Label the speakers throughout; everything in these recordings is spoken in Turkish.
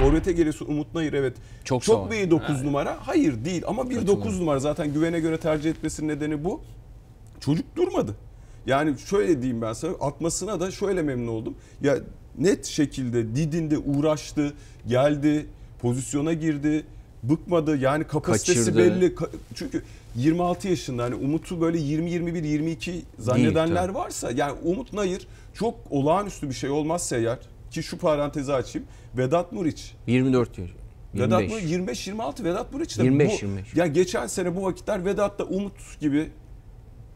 Speaker 1: Forvet'e gelirse Umut Nayır evet. Çok, çok mu 9 yani. numara? Hayır değil ama bir 9 numara zaten güvene göre tercih etmesinin nedeni bu. Çocuk durmadı. Yani şöyle diyeyim ben sana atmasına da şöyle memnun oldum. Ya net şekilde Didin'de uğraştı, geldi, pozisyona girdi, bıkmadı. Yani kapasitesi Kaçırdı. belli. Çünkü 26 yaşında hani Umut'u böyle 20 21 22 zannedenler Değil, varsa yani Umut Nayır çok olağanüstü bir şey olmazsa eğer ki şu parantezi açayım. Vedat Muriç. 24 yaş. 25. Vedat 25 26 Vedat Muriç de 25 bu, 25. Ya geçen sene bu vakitler Vedat da Umut gibi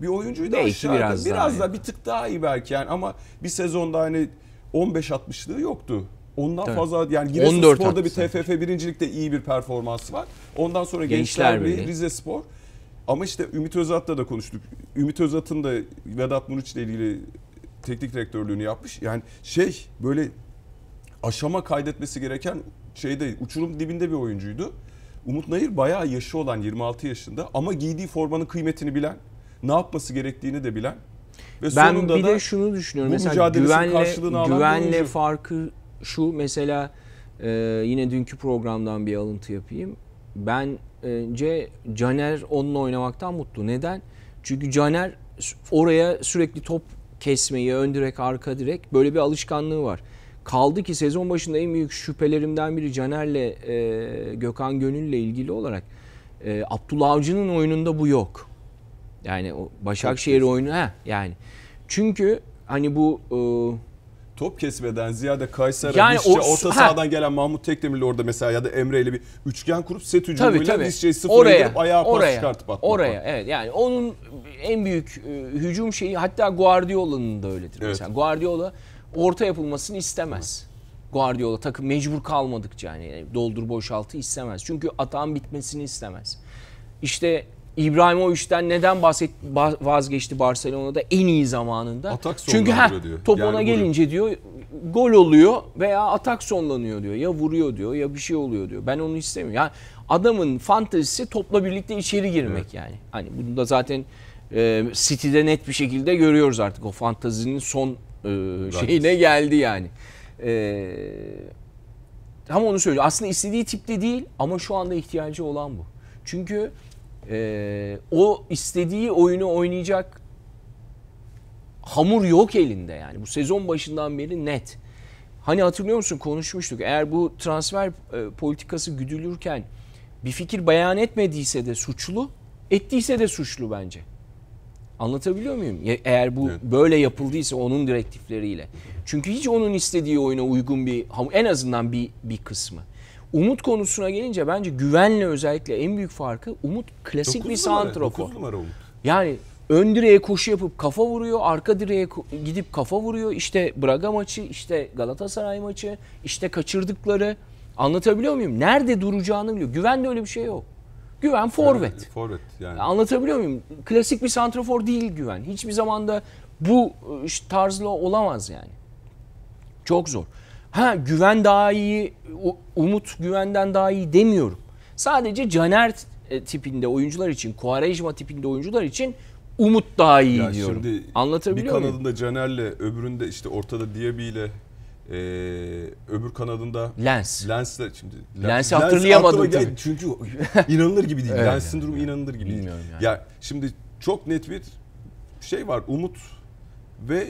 Speaker 1: bir oyuncuydu Değişti aşağıda. Biraz, biraz daha, bir tık daha iyi belki yani ama bir sezonda hani 15 60'lığı yoktu. Ondan Tabii. fazla yani Giresunspor'da bir TFF birincilikte iyi bir performans var. Ondan sonra Gençler, Gençler Birliği, Rize Spor. Ama işte Ümit Özat'la da konuştuk. Ümit Özat'ın da Vedat ile ilgili teknik direktörlüğünü yapmış. Yani şey böyle aşama kaydetmesi gereken şeyde uçurum dibinde bir oyuncuydu. Umut Nayır bayağı yaşı olan 26 yaşında ama giydiği formanın kıymetini bilen, ne yapması gerektiğini de bilen ve ben bir de şunu düşünüyorum. mesela güvenle, güvenle
Speaker 2: farkı şu mesela e, yine dünkü programdan bir alıntı yapayım. Bence Caner onunla oynamaktan mutlu. Neden? Çünkü Caner oraya sürekli top kesmeyi, ön direk, arka direk böyle bir alışkanlığı var. Kaldı ki sezon başında en büyük şüphelerimden biri Caner'le e, Gökhan Gönül'le ilgili olarak e, Abdullah Avcı'nın oyununda bu yok. Yani o Başakşehir
Speaker 1: oyunu ha yani. Çünkü hani bu e, top kesmeden ziyade Kayseri, yani o, orta ha. sahadan gelen Mahmut Tekdemir orada mesela ya da Emre ile bir üçgen kurup set hücumuyla Dişçi'yi sıfır oraya, indirip ayağa oraya, çıkartıp atmak. Oraya var.
Speaker 2: evet yani onun en büyük e, hücum şeyi hatta Guardiola'nın da öyledir. Evet. Mesela Guardiola orta yapılmasını istemez. Guardiola takım mecbur kalmadıkça yani doldur boşaltı istemez. Çünkü atağın bitmesini istemez. İşte İbrahimovic'den neden bahset, vazgeçti Barcelona'da en iyi zamanında? Atak Çünkü heh, diyor. top yani ona vuruyor. gelince diyor gol oluyor veya atak sonlanıyor diyor. Ya vuruyor diyor ya bir şey oluyor diyor. Ben onu istemiyorum. Yani adamın fantezisi topla birlikte içeri girmek evet. yani. Hani bunu da zaten e, City'de net bir şekilde görüyoruz artık. O fantazinin son e, şeyine geldi yani. E, tam onu söylüyor. Aslında istediği tipte değil ama şu anda ihtiyacı olan bu. Çünkü e, o istediği oyunu oynayacak hamur yok elinde yani. Bu sezon başından beri net. Hani hatırlıyor musun konuşmuştuk. Eğer bu transfer e, politikası güdülürken bir fikir beyan etmediyse de suçlu, ettiyse de suçlu bence. Anlatabiliyor muyum? Eğer bu evet. böyle yapıldıysa onun direktifleriyle. Çünkü hiç onun istediği oyuna uygun bir en azından bir bir kısmı. Umut konusuna gelince bence güvenle özellikle en büyük farkı Umut klasik dokuz bir santrofor. 9 numara Umut. Yani ön direğe koşu yapıp kafa vuruyor, arka direğe gidip kafa vuruyor. İşte Braga maçı, işte Galatasaray maçı, işte kaçırdıkları. Anlatabiliyor muyum? Nerede duracağını biliyor. Güvende öyle bir şey yok. Güven forvet. Evet, forvet yani. Anlatabiliyor muyum? Klasik bir santrofor değil güven. Hiçbir zamanda bu e, tarzla olamaz yani. Çok zor. Ha güven daha iyi, umut güvenden daha iyi demiyorum. Sadece Caner e, tipinde oyuncular için, Kuarejma tipinde oyuncular için umut daha iyi yani diyorum. Anlatabiliyor muyum? Bir
Speaker 1: kanadında Caner'le öbüründe işte ortada Diaby ile e, öbür kanadında Lens. Lens'le şimdi Lens, Lens'i hatırlayamadım Lens tabii. Çünkü inanılır gibi değil. evet, Lens'in yani. durumu inanılır gibi Bilmiyorum değil. Yani. Ya şimdi çok net bir şey var. Umut ve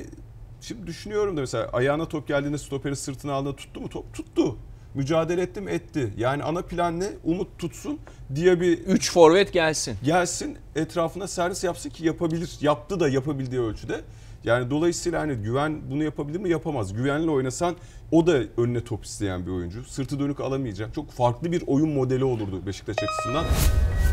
Speaker 1: Şimdi düşünüyorum da mesela ayağına top geldiğinde stoperi sırtına aldığında tuttu mu top? Tuttu. Mücadele etti mi? Etti. Yani ana plan ne? Umut tutsun diye bir... Üç forvet gelsin. Gelsin etrafına servis yapsın ki yapabilir. Yaptı da yapabildiği ölçüde. Yani dolayısıyla hani güven bunu yapabilir mi? Yapamaz. Güvenle oynasan o da önüne top isteyen bir oyuncu. Sırtı dönük alamayacak. Çok farklı bir oyun modeli olurdu Beşiktaş açısından.